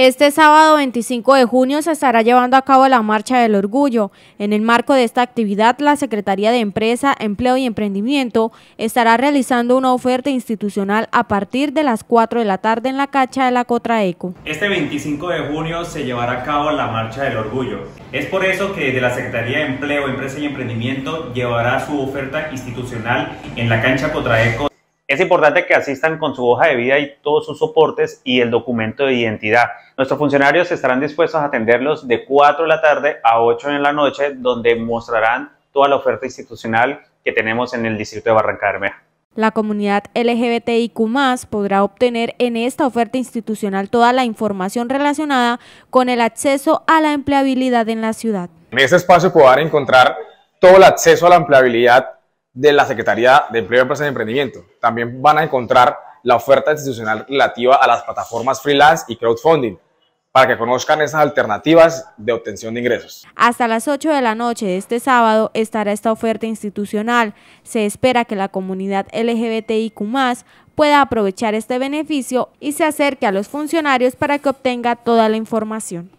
Este sábado 25 de junio se estará llevando a cabo la Marcha del Orgullo. En el marco de esta actividad, la Secretaría de Empresa, Empleo y Emprendimiento estará realizando una oferta institucional a partir de las 4 de la tarde en la cancha de la Cotraeco. Este 25 de junio se llevará a cabo la Marcha del Orgullo. Es por eso que desde la Secretaría de Empleo, Empresa y Emprendimiento llevará su oferta institucional en la cancha Cotraeco es importante que asistan con su hoja de vida y todos sus soportes y el documento de identidad. Nuestros funcionarios estarán dispuestos a atenderlos de 4 de la tarde a 8 de la noche, donde mostrarán toda la oferta institucional que tenemos en el distrito de Barranca La comunidad LGBTIQ podrá obtener en esta oferta institucional toda la información relacionada con el acceso a la empleabilidad en la ciudad. En este espacio podrán encontrar todo el acceso a la empleabilidad de la Secretaría de Empleo, Empresa y Emprendimiento. También van a encontrar la oferta institucional relativa a las plataformas freelance y crowdfunding para que conozcan esas alternativas de obtención de ingresos. Hasta las 8 de la noche de este sábado estará esta oferta institucional. Se espera que la comunidad LGBTIQ pueda aprovechar este beneficio y se acerque a los funcionarios para que obtenga toda la información.